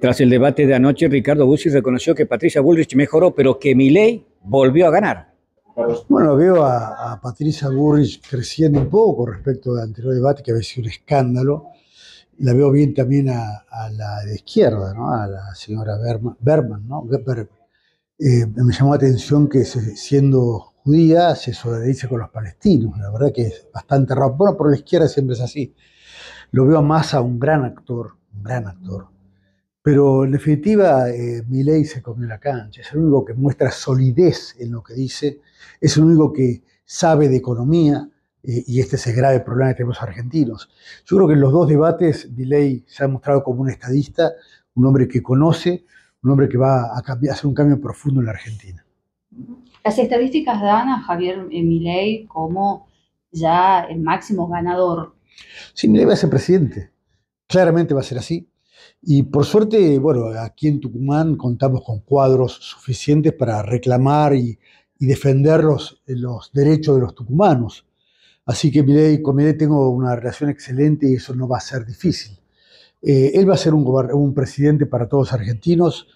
Tras el debate de anoche, Ricardo Bussi reconoció que Patricia Bullrich mejoró, pero que Milei volvió a ganar. Bueno, veo a, Patricia Bullrich creciendo un poco respecto al anterior debate, que había sido un escándalo. La veo bien también a, la de izquierda, ¿no? a la señora Berman, ¿no? Eh, me llamó la atención que siendo judía se solidariza con los palestinos. La verdad que es bastante raro. Bueno, por la izquierda siempre es así. Lo veo más a un gran actor, un gran actor, pero en definitiva, eh, Milei se comió la cancha, es el único que muestra solidez en lo que dice, es el único que sabe de economía, eh, y este es el grave problema que tenemos argentinos. Yo creo que en los dos debates Milei se ha mostrado como un estadista, un hombre que conoce, un hombre que va a hacer un cambio profundo en la Argentina. Las estadísticas dan a Javier eh, Milei como ya el máximo ganador. Sí, Milei va a ser presidente, claramente va a ser así y por suerte, bueno, aquí en Tucumán contamos con cuadros suficientes para reclamar y, defender los, derechos de los tucumanos. Así que miré con tengo una relación excelente y eso no va a ser difícil. Eh, él va a ser un presidente para todos los argentinos,